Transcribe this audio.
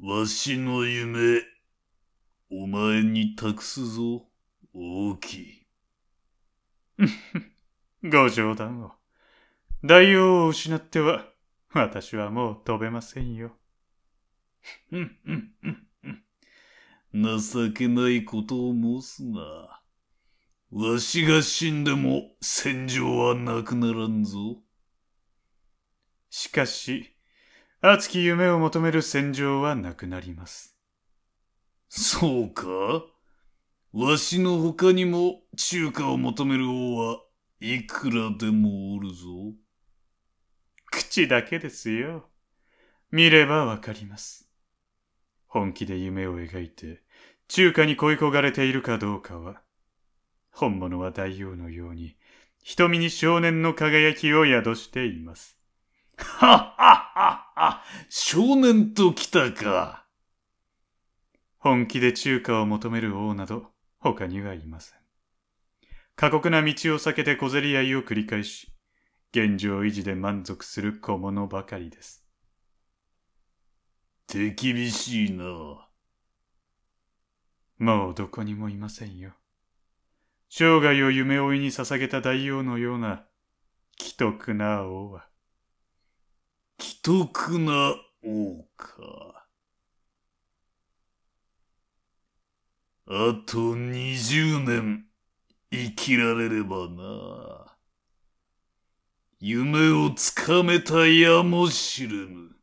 わしの夢、お前に託すぞ、大きい。ご冗談を。大王を失っては、私はもう飛べませんよ。情けないことを申すな。わしが死んでも戦場はなくならんぞ。しかし、熱き夢を求める戦場はなくなります。そうかわしの他にも中華を求める王はいくらでもおるぞ。口だけですよ。見ればわかります。本気で夢を描いて、中華に恋焦がれているかどうかは、本物は大王のように、瞳に少年の輝きを宿しています。はっはっはあ、少年と来たか。本気で中華を求める王など他にはいません。過酷な道を避けて小競り合いを繰り返し、現状維持で満足する小物ばかりです。手厳しいな。もうどこにもいませんよ。生涯を夢追いに捧げた大王のような、既得な王は、徳な王か。あと二十年生きられればな。夢をつかめたやもしれぬ。